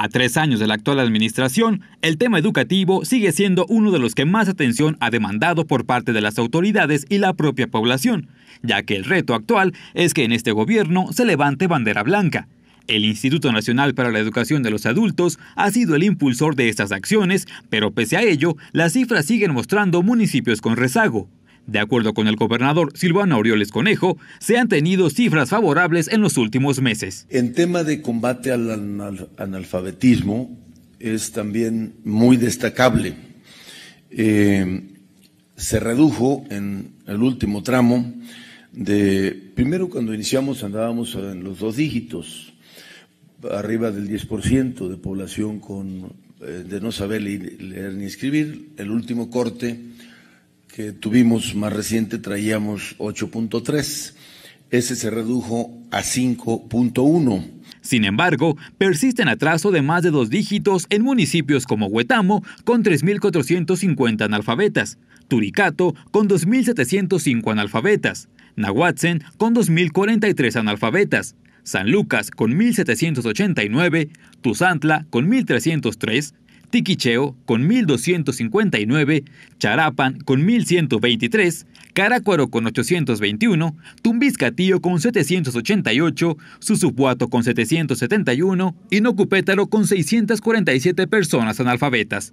A tres años de la actual administración, el tema educativo sigue siendo uno de los que más atención ha demandado por parte de las autoridades y la propia población, ya que el reto actual es que en este gobierno se levante bandera blanca. El Instituto Nacional para la Educación de los Adultos ha sido el impulsor de estas acciones, pero pese a ello, las cifras siguen mostrando municipios con rezago. De acuerdo con el gobernador Silvano Aureoles Conejo, se han tenido cifras favorables en los últimos meses. En tema de combate al analfabetismo es también muy destacable. Eh, se redujo en el último tramo de, primero cuando iniciamos andábamos en los dos dígitos, arriba del 10% de población con, eh, de no saber leer ni escribir. El último corte que tuvimos más reciente traíamos 8.3. Ese se redujo a 5.1. Sin embargo, persisten atraso de más de dos dígitos en municipios como Huetamo, con 3.450 analfabetas, Turicato, con 2.705 analfabetas, Nahuatzen, con 2.043 analfabetas, San Lucas, con 1.789, Tuzantla, con 1.303, Tiquicheo con 1.259, Charapan con 1.123, Caracuaro con 821, Tumbiscatío con 788, Susupuato con 771 y Nocupétalo con 647 personas analfabetas.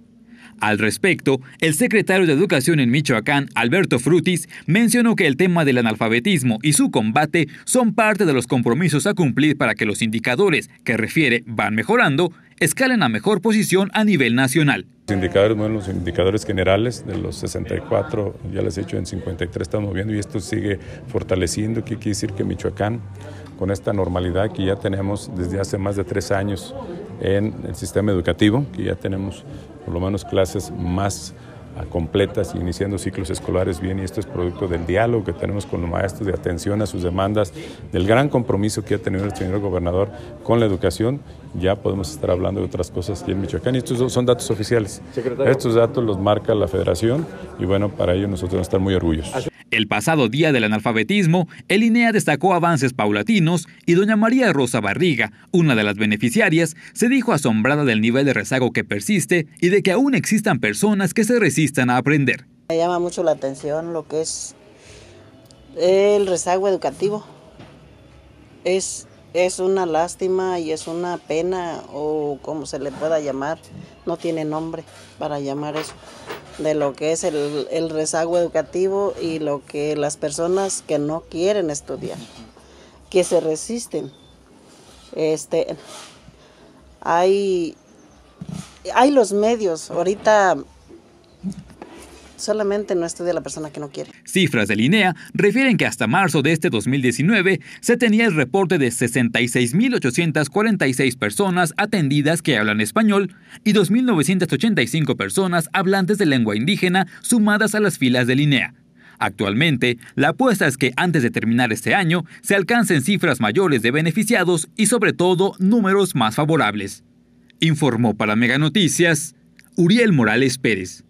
Al respecto, el secretario de Educación en Michoacán, Alberto Frutis, mencionó que el tema del analfabetismo y su combate son parte de los compromisos a cumplir para que los indicadores que refiere van mejorando escalen a mejor posición a nivel nacional. Los indicadores, los indicadores generales de los 64, ya les he hecho en 53 estamos viendo y esto sigue fortaleciendo, ¿Qué quiere decir que Michoacán, con esta normalidad que ya tenemos desde hace más de tres años, en el sistema educativo, que ya tenemos por lo menos clases más completas, iniciando ciclos escolares bien, y esto es producto del diálogo que tenemos con los maestros, de atención a sus demandas, del gran compromiso que ha tenido el señor gobernador con la educación, ya podemos estar hablando de otras cosas aquí en Michoacán. Y estos son datos oficiales. Estos datos los marca la federación y bueno, para ello nosotros vamos a estar muy orgullosos. El pasado Día del Analfabetismo, el INEA destacó avances paulatinos y doña María Rosa Barriga, una de las beneficiarias, se dijo asombrada del nivel de rezago que persiste y de que aún existan personas que se resistan a aprender. Me llama mucho la atención lo que es el rezago educativo. Es, es una lástima y es una pena o como se le pueda llamar, no tiene nombre para llamar eso de lo que es el, rezago educativo y lo que las personas que no quieren estudiar, que se resisten. Este, hay, hay los medios, ahorita solamente no de la persona que no quiere. Cifras de Linea refieren que hasta marzo de este 2019 se tenía el reporte de 66.846 personas atendidas que hablan español y 2.985 personas hablantes de lengua indígena sumadas a las filas de Linea. Actualmente, la apuesta es que antes de terminar este año se alcancen cifras mayores de beneficiados y sobre todo números más favorables. Informó para Mega Noticias Uriel Morales Pérez.